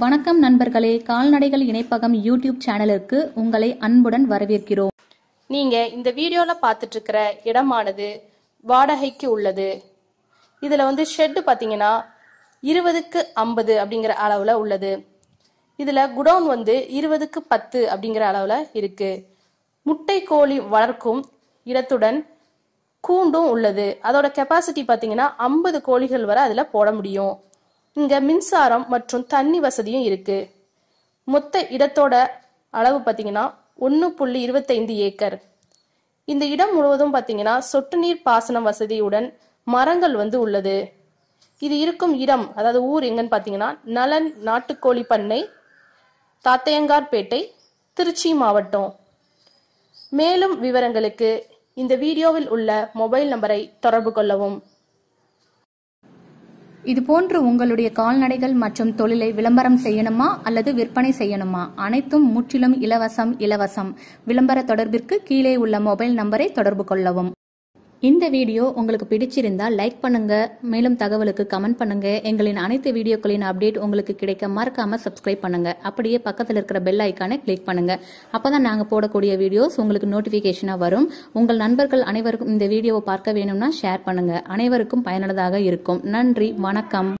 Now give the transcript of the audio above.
வணக்கம் நண்பர்களே கால்நடைகள் இணைப்பகம் யூடியூப் சேனலுக்கு உங்களை அன்புடன் வரவேற்கிறோம் நீங்க இந்த வீடியோல பாத்துட்டு இருக்கிற இடமானது வாடகைக்கு உள்ளது இதுல வந்து ஷெட்டு பாத்தீங்கன்னா இருபதுக்கு ஐம்பது அப்படிங்கிற அளவுல உள்ளது இதுல குடோன் வந்து இருபதுக்கு பத்து அப்படிங்கிற அளவுல இருக்கு முட்டை கோழி வளர்க்கும் இடத்துடன் கூண்டும் உள்ளது அதோட கெப்பாசிட்டி பாத்தீங்கன்னா ஐம்பது கோழிகள் வரை அதுல போட முடியும் இங்க மின்சாரம் மற்றும் தண்ணி வசதியும் இருக்கு மொத்த இடத்தோட அளவு பார்த்தீங்கன்னா ஒன்று புள்ளி இருபத்தைந்து ஏக்கர் இந்த இடம் முழுவதும் பார்த்தீங்கன்னா சொட்டு நீர் பாசனம் வசதியுடன் மரங்கள் வந்து உள்ளது இது இருக்கும் இடம் அதாவது ஊர் எங்கன்னு பார்த்தீங்கன்னா நலன் நாட்டுக்கோழி பண்ணை தாத்தையங்கார்பேட்டை திருச்சி மாவட்டம் மேலும் விவரங்களுக்கு இந்த வீடியோவில் உள்ள மொபைல் நம்பரை தொடர்பு கொள்ளவும் இது போன்று உங்களுடைய கால்நடைகள் மற்றும் தொழிலை விளம்பரம் செய்யணுமா அல்லது விற்பனை செய்யணுமா அனைத்தும் முற்றிலும் இலவசம் இலவசம் விளம்பர தொடர்பிற்கு கீழே உள்ள மொபைல் நம்பரை தொடர்பு கொள்ளவும் இந்த வீடியோ உங்களுக்கு பிடிச்சிருந்தால் லைக் பண்ணுங்க மேலும் தகவலுக்கு கமெண்ட் பண்ணுங்க எங்களின் அனைத்து வீடியோக்களின் அப்டேட் உங்களுக்கு கிடைக்க மறக்காம சப்ஸ்கிரைப் பண்ணுங்க அப்படியே பக்கத்தில் இருக்கிற பெல் ஐக்கானை கிளிக் பண்ணுங்க அப்பதான் நாங்க போடக்கூடிய வீடியோஸ் உங்களுக்கு நோட்டிபிகேஷனா வரும் உங்கள் நண்பர்கள் அனைவருக்கும் இந்த வீடியோவை பார்க்க வேணும்னா ஷேர் பண்ணுங்க அனைவருக்கும் பயனுள்ளதாக இருக்கும் நன்றி வணக்கம்